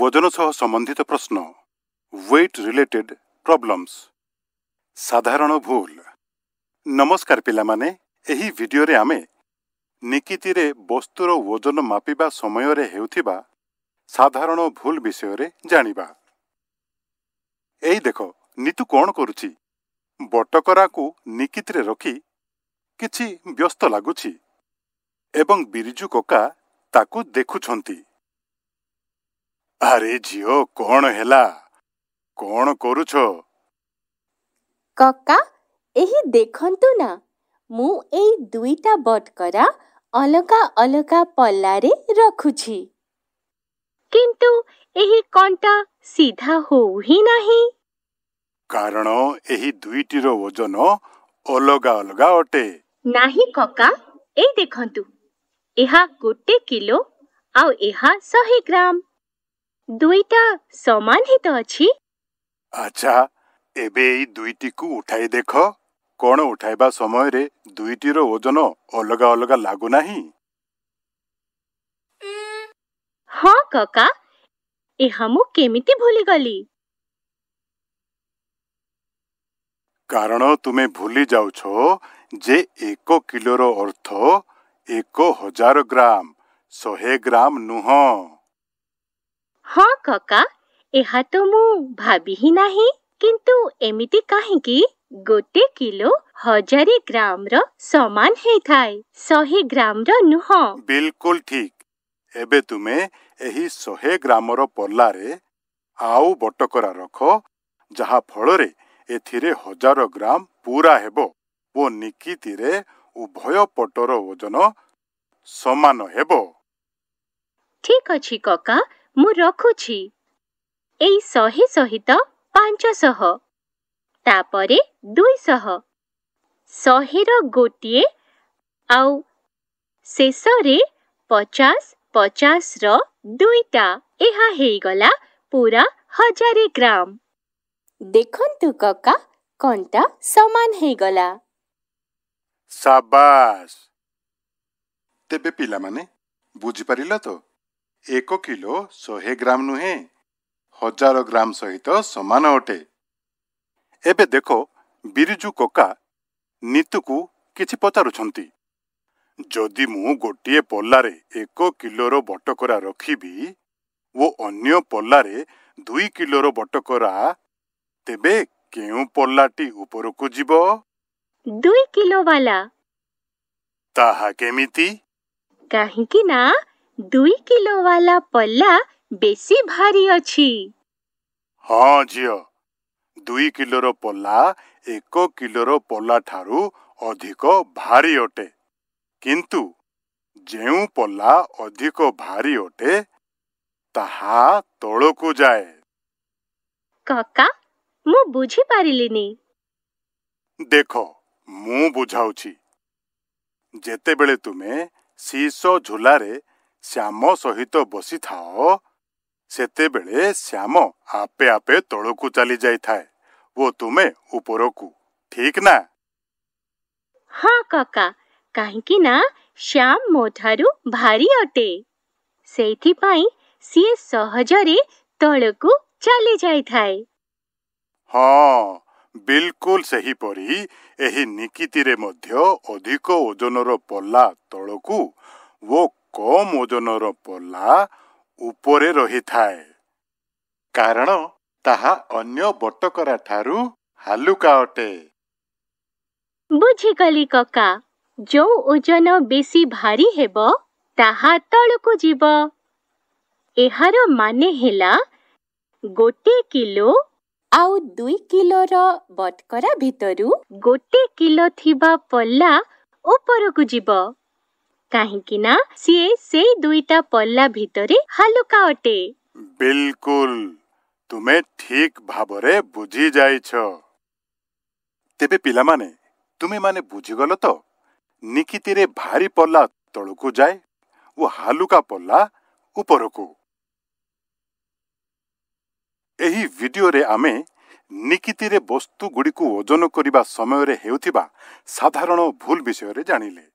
ଓଜନ ସହ ସମ୍ବନ୍ଧିତ ପ୍ରଶ୍ନ ୱେଟ୍ ରିଲେଟେଡ୍ ପ୍ରୋବ୍ଲେମ୍ସ ସାଧାରଣ ଭୁଲ ନମସ୍କାର ପିଲାମାନେ ଏହି ଭିଡ଼ିଓରେ ଆମେ ନିକିତିରେ ବସ୍ତୁର ଓଜନ ମାପିବା ସମୟରେ ହେଉଥିବା ସାଧାରଣ ଭୁଲ ବିଷୟରେ ଜାଣିବା ଏଇ ଦେଖ ନିତୁ କ'ଣ କରୁଛି ବଟକରାକୁ ନିକିତିରେ ରଖି କିଛି ବ୍ୟସ୍ତ ଲାଗୁଛି ଏବଂ ବିରିଜୁ କକା ତାକୁ ଦେଖୁଛନ୍ତି ଆରେ ଝିଅ କ'ଣ ହେଲା କ'ଣ କରୁଛ କକା ଏହି ଦେଖନ୍ତୁ ନା ମୁଁ ଏଇ ଦୁଇଟା ବଟକରା ଅଲଗା ଅଲଗା ପଲ୍ଲାରେ ରଖୁଛି କିନ୍ତୁ ଏହି କଣ୍ଟା ସିଧା ହଉ ହିଁ ନାହିଁ କାରଣ ଏହି ଦୁଇଟିର ଓଜନ ଅଲଗା ଅଲଗା ଅଟେ ନାହିଁ କକା ଏଇ ଦେଖନ୍ତୁ ଏହା ଗୋଟେ କିଲୋ ଆଉ ଏହା ଶହେ ଗ୍ରାମ ଦୁଇଟା ସମାନ ହିତ ଅଛି ଆଚ୍ଛା ଏବେ ଏଇ ଦୁଇଟିକୁ ଉଠାଇ ଦେଖ କ'ଣ ଉଠାଇବା ସମୟରେ ଦୁଇଟିର ଓଜନ ଅଲଗା ଅଲଗା ଲାଗୁନାହିଁ ହଁ କକା ଏହା ମୁଁ କେମିତି ଭୁଲିଗଲି କାରଣ ତୁମେ ଭୁଲି ଯାଉଛ ଯେ ଏକ କିଲୋର ଅର୍ଥ ଏକ ହଜାର ଗ୍ରାମ ଶହେ ଗ୍ରାମ ନୁହଁ ହଁ କକା ଏହା ତ ମୁଁ ଭାବି ହିଁ ନାହିଁ କିନ୍ତୁ ଏମିତି କାହିଁକି ଗୋଟେ କିଲୋ ହଜାରେ ଗ୍ରାମର ସମାନ ହେଇଥାଏ ଶହେ ଗ୍ରାମର ନୁହଁ ବିଲକୁଲ ଠିକ ଏବେ ତୁମେ ଏହି ଶହେ ଗ୍ରାମର ପଲାରେ ଆଉ ବଟକରା ରଖ ଯାହା ଫଳରେ ଏଥିରେ ହଜାର ଗ୍ରାମ ପୁରା ହେବ ଓ ନିକିତିରେ ଉଭୟ ପଟର ଓଜନ ସମାନ ହେବ ଠିକ ଅଛି କକା ମୁଁ ରଖୁଛି ଏଇ ଶହେ ସହିତ ପାଞ୍ଚଶହ ତାପରେ ଦୁଇଶହ ଶହେର ଗୋଟିଏ ଆଉ ଶେଷରେ ପଚାଶ ପଚାଶର ଦୁଇଟା ଏହା ହେଇଗଲା ପୁରା ହଜାରେ ଗ୍ରାମ ଦେଖନ୍ତୁ କକା କଣ୍ଟା ସମାନ ହେଇଗଲା ସାବାସ ତେବେ ପିଲାମାନେ ବୁଝିପାରିଲ ତ ଏକ କିଲୋ ଶହେ ଗ୍ରାମ ନୁହେଁ ହଜାର ଗ୍ରାମ ସହିତ ସମାନ ଅଟେ ଏବେ ଦେଖ ବିରିଜୁ କକା ନିତୁକୁ କିଛି ପଚାରୁଛନ୍ତି ଯଦି ମୁଁ ଗୋଟିଏ ପଲ୍ଲାରେ ଏକ କିଲୋର ବଟକରା ରଖିବି ଓ ଅନ୍ୟ ପଲ୍ଲାରେ ଦୁଇ କିଲୋର ବଟକରା ତେବେ କେଉଁ ପଲ୍ଲାଟି ଉପରକୁ ଯିବ ଦୁଇ କିଲୋ ବାଲା ତାହା କେମିତି କାହିଁକି ନା दुई किलो वाला पल्ला बेसी भारी अच्छी हाँ जियो दुई किलो रो पल्ला एको किलो रो पल्ला ठारू अधिको भारी होटे किंतु जेऊ पल्ला अधिको भारी होटे ताहा तोड़ो कु जाए काका मु बुझी पारी देखो मु बुझाऊ जेते बेले तुमे सीसो झुला रे ଶ୍ୟାମ ସହିତ ବସିଥାଅ ସେତେବେଳେ ଶ୍ୟାମ ଆପେ ଆପେ ତଳକୁ ଚାଲି ଯାଇଥାଏ ଓ ତୁମେ ଉପରକୁ ଠିକ୍ ନା ହଁ କକା କାହିଁକି ନା ଶ୍ୟାମ ମୋ ଠାରୁ ଭାରି ଅଟେ ସେଇଥିପାଇଁ ସିଏ ସହଜରେ ତଳକୁ ଚାଲି ଯାଇଥାଏ ହଁ ବିଲକୁଲ ସେହିପରି ଏହି ନିକିତିରେ ମଧ୍ୟ ଅଧିକ ଓଜନର ପଲ୍ଲା ତଳକୁ ଓ କମ୍ ଓଜନର ପଲା ଉପରେ ରହିଥାଏ କାରଣ ତାହା ଅନ୍ୟ ବଟକରା ଠାରୁ ହାଲୁକା ଅଟେ ବୁଝିଗଲି କକା ଯେଉଁ ଓଜନ ବେଶୀ ଭାରି ହେବ ତାହା ତଳକୁ ଯିବ ଏହାର ମାନେ ହେଲା ଗୋଟିଏ କିଲୋ ଆଉ ଦୁଇ କିଲୋର ବଟକରା ଭିତରୁ ଗୋଟେ କିଲୋ ଥିବା ପଲା ଉପରକୁ ଯିବ କାହିଁକି ନା ସିଏ ସେଇ ଦୁଇଟା ପଲ୍ଲା ଭିତରେ ହାଲୁକା ଅଟେ ବିଲକୁଲ ତୁମେ ଠିକ୍ ଭାବରେ ବୁଝିଯାଇଛ ତେବେ ପିଲାମାନେ ତୁମେମାନେ ବୁଝିଗଲ ତ ନିକିତିରେ ଭାରି ପଲ୍ଲା ତଳକୁ ଯାଏ ଓ ହାଲୁକା ପଲ୍ଲା ଉପରକୁ ଏହି ଭିଡିଓରେ ଆମେ ନିକିତିରେ ବସ୍ତୁଗୁଡ଼ିକୁ ଓଜନ କରିବା ସମୟରେ ହେଉଥିବା ସାଧାରଣ ଭୁଲ ବିଷୟରେ ଜାଣିଲେ